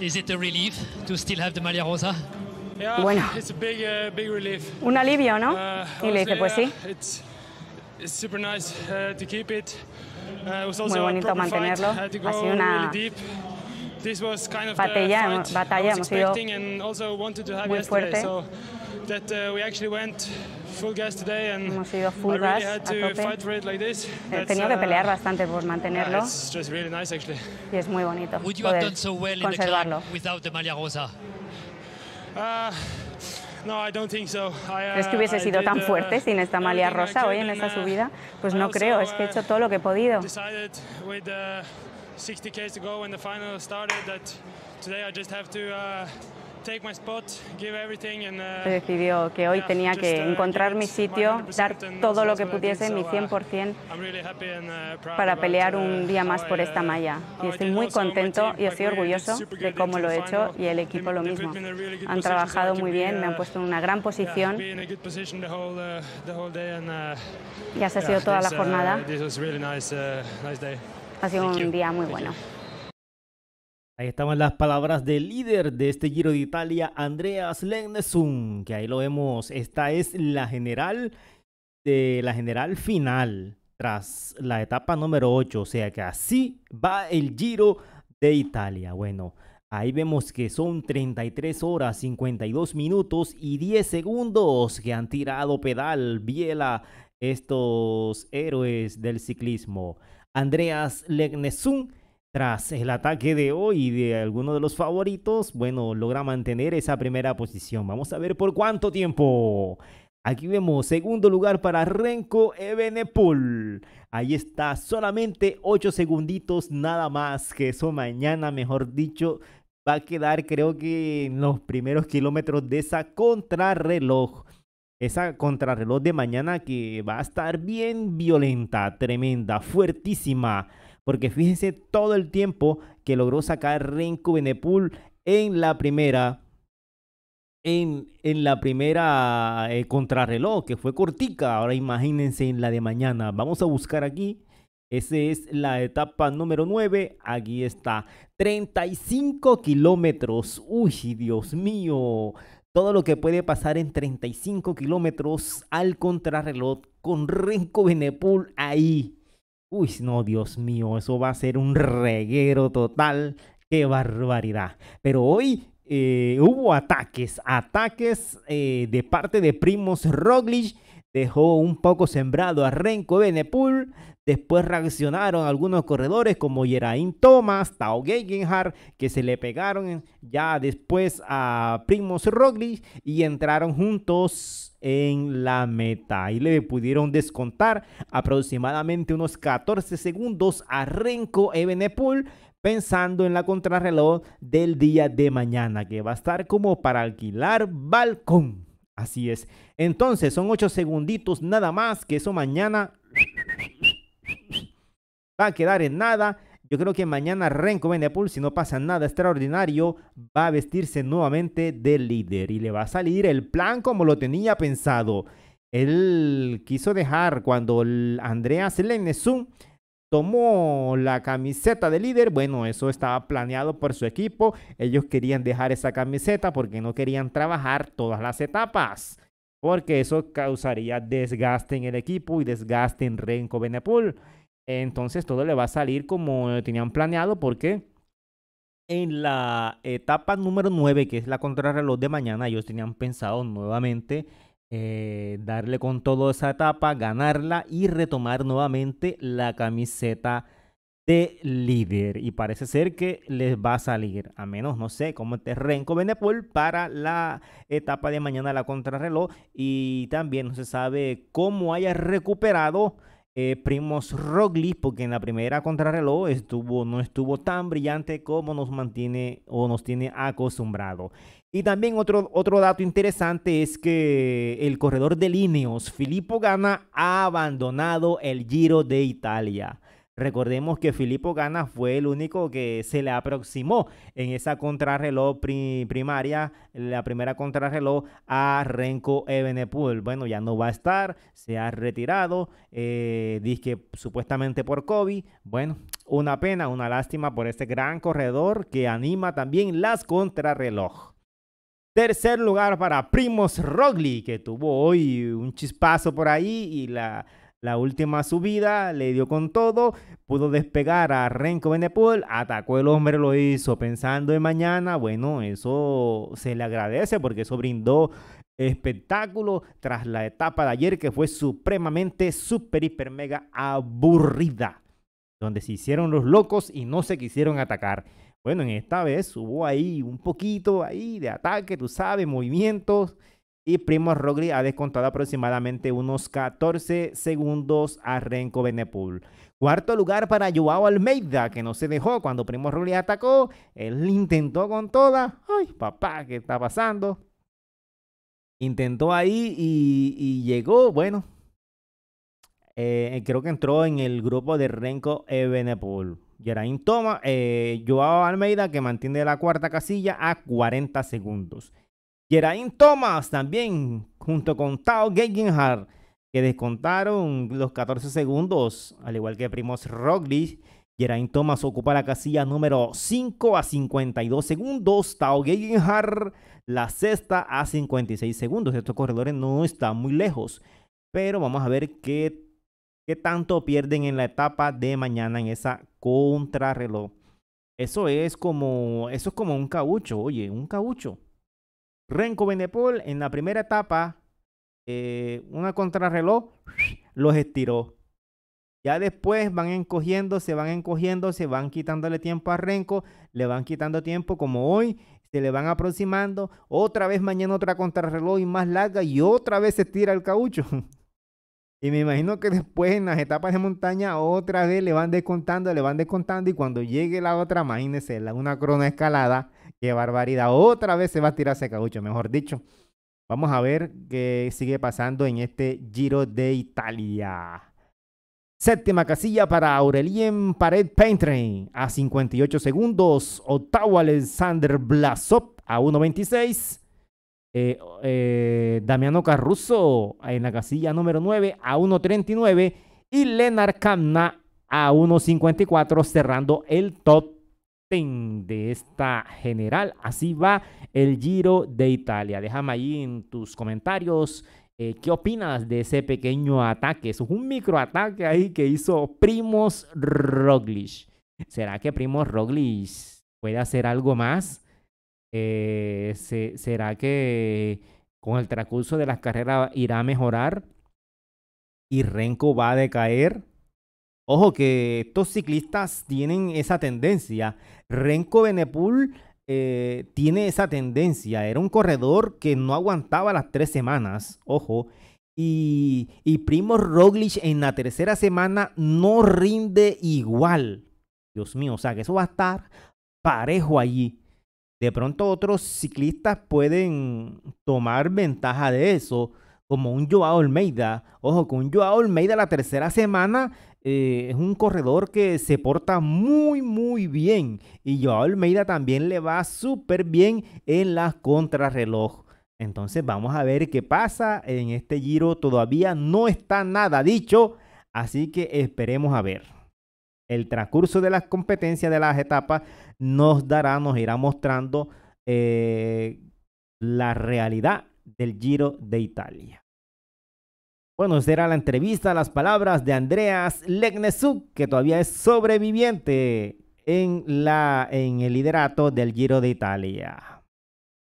Is it a relief to still have Rosa? Bueno, uh, un alivio, ¿no? Uh, y le dice pues sí. Muy bonito mantenerlo. Ha sido una batalla, batalla hemos sido muy fuerte. Hemos sido uh, full gas a tope. He tenido que uh, pelear bastante por mantenerlo. Y es muy bonito poder conservarlo. ¿Crees que hubiese sido tan uh, fuerte sin esta malia rosa hoy en esta subida? Pues no creo, es que he hecho todo lo que he podido. 60 final decidió que hoy tenía que uh, encontrar mi sitio, dar todo lo que pudiese, mi 100%, uh, uh, para pelear un día más por esta malla. Y estoy muy contento y estoy orgulloso de cómo lo he hecho y el equipo lo mismo. Han trabajado muy bien, me han puesto en una gran posición. Y así ha sido toda la jornada. Ha sido un día muy bueno. Ahí están las palabras del líder de este Giro de Italia, Andreas Lennesum, que ahí lo vemos. Esta es la general la general final tras la etapa número 8, o sea que así va el Giro de Italia. Bueno, ahí vemos que son 33 horas, 52 minutos y 10 segundos que han tirado pedal, biela estos héroes del ciclismo. Andreas Legnesun. Tras el ataque de hoy de alguno de los favoritos, bueno, logra mantener esa primera posición. Vamos a ver por cuánto tiempo. Aquí vemos segundo lugar para Renko Ebenepool. Ahí está, solamente 8 segunditos nada más. Que eso mañana, mejor dicho, va a quedar creo que en los primeros kilómetros de esa contrarreloj esa contrarreloj de mañana que va a estar bien violenta, tremenda, fuertísima. Porque fíjense todo el tiempo que logró sacar Renko Venepool en la primera. En, la primera eh, contrarreloj, que fue cortica. Ahora imagínense en la de mañana. Vamos a buscar aquí. Esa es la etapa número 9. Aquí está. 35 kilómetros. Uy, Dios mío todo lo que puede pasar en 35 kilómetros al contrarreloj con Renko Benepul ahí. Uy, no, Dios mío, eso va a ser un reguero total. ¡Qué barbaridad! Pero hoy eh, hubo ataques, ataques eh, de parte de Primos Roglic dejó un poco sembrado a Renko Ebenepool. Después reaccionaron algunos corredores como Geraint Thomas, Tao Geigenhardt, que se le pegaron ya después a Primoz Roglic y entraron juntos en la meta y le pudieron descontar aproximadamente unos 14 segundos a Renko Ebenepool pensando en la contrarreloj del día de mañana que va a estar como para alquilar balcón. Así es. Entonces, son ocho segunditos nada más, que eso mañana va a quedar en nada. Yo creo que mañana Renko Benepul, si no pasa nada extraordinario, va a vestirse nuevamente de líder y le va a salir el plan como lo tenía pensado. Él quiso dejar cuando Andreas Selene tomó la camiseta de líder, bueno, eso estaba planeado por su equipo. Ellos querían dejar esa camiseta porque no querían trabajar todas las etapas, porque eso causaría desgaste en el equipo y desgaste en Renko Benepool. Entonces todo le va a salir como tenían planeado porque en la etapa número 9, que es la contrarreloj de mañana, ellos tenían pensado nuevamente eh, darle con toda esa etapa, ganarla y retomar nuevamente la camiseta de líder. Y parece ser que les va a salir, a menos, no sé, como este Renko para la etapa de mañana, la contrarreloj. Y también no se sabe cómo haya recuperado eh, Primos Rogli, porque en la primera contrarreloj estuvo, no estuvo tan brillante como nos mantiene o nos tiene acostumbrado. Y también otro, otro dato interesante es que el corredor de líneas, Filippo Gana, ha abandonado el Giro de Italia. Recordemos que Filippo Gana fue el único que se le aproximó en esa contrarreloj primaria, la primera contrarreloj a Renko Evenepoel. Bueno, ya no va a estar, se ha retirado, eh, dice que supuestamente por COVID. Bueno, una pena, una lástima por este gran corredor que anima también las contrarreloj. Tercer lugar para Primos Rogli, que tuvo hoy un chispazo por ahí y la la última subida le dio con todo, pudo despegar a Renko benepool atacó el hombre, lo hizo pensando en mañana. Bueno, eso se le agradece porque eso brindó espectáculo tras la etapa de ayer que fue supremamente super, hiper, mega aburrida, donde se hicieron los locos y no se quisieron atacar. Bueno, en esta vez hubo ahí un poquito ahí de ataque, tú sabes, movimientos y Primo Rogli ha descontado aproximadamente unos 14 segundos a Renko Benepool. Cuarto lugar para Joao Almeida, que no se dejó cuando Primo Roglic atacó. Él intentó con toda. Ay, papá, ¿qué está pasando? Intentó ahí y, llegó, bueno. Eh, creo que entró en el grupo de Renko Benepool. Geraint Toma, eh, Joao Almeida, que mantiene la cuarta casilla a 40 segundos. Geraint Thomas también, junto con Tao Geigenhardt, que descontaron los 14 segundos, al igual que primos Roglic. Geraint Thomas ocupa la casilla número 5 a 52 segundos. Tao Geigenhardt la sexta a 56 segundos. Estos corredores no están muy lejos. Pero vamos a ver qué, qué tanto pierden en la etapa de mañana en esa contrarreloj. Eso es como, eso es como un caucho, oye, un caucho. Renko Benepol en la primera etapa, eh, una contrarreloj, los estiró. Ya después van encogiendo, se van encogiendo, se van quitándole tiempo a Renko, le van quitando tiempo como hoy, se le van aproximando, otra vez mañana otra contrarreloj y más larga y otra vez se estira el caucho. Y me imagino que después en las etapas de montaña otra vez le van descontando, le van descontando y cuando llegue la otra, imagínese, una crona escalada, qué barbaridad, otra vez se va a tirar ese caucho, mejor dicho. Vamos a ver qué sigue pasando en este Giro de Italia. Séptima casilla para Aurelien Pared Paintrain a 58 segundos. Ottawa Alexander Blasop a 1.26. Eh, eh, Damiano Carruso en la casilla número 9 a 1.39 y Lenar Camna a 1.54 cerrando el top ten de esta general. Así va el Giro de Italia. Déjame ahí en tus comentarios eh, ¿Qué opinas de ese pequeño ataque? Eso es un microataque ahí que hizo Primos Roglic. ¿Será que Primos Roglic puede hacer algo más? Eh, ¿Será que con el transcurso de las carreras irá a mejorar y Renko va a decaer? Ojo que estos ciclistas tienen esa tendencia. Renko Benepul eh, tiene esa tendencia. Era un corredor que no aguantaba las tres semanas. Ojo. Y, y Primo Roglic en la tercera semana no rinde igual. Dios mío, o sea que eso va a estar parejo allí. De pronto otros ciclistas pueden tomar ventaja de eso, como un Joao Almeida. Ojo, con un Joao Almeida la tercera semana eh, es un corredor que se porta muy, muy bien. Y Joao Almeida también le va súper bien en las contrarreloj. Entonces vamos a ver qué pasa en este giro. Todavía no está nada dicho, así que esperemos a ver. El transcurso de las competencias de las etapas nos dará, nos irá mostrando eh, la realidad del Giro de Italia. Bueno, será la entrevista, las palabras de Andreas Legnesuk, que todavía es sobreviviente en, la, en el liderato del Giro de Italia.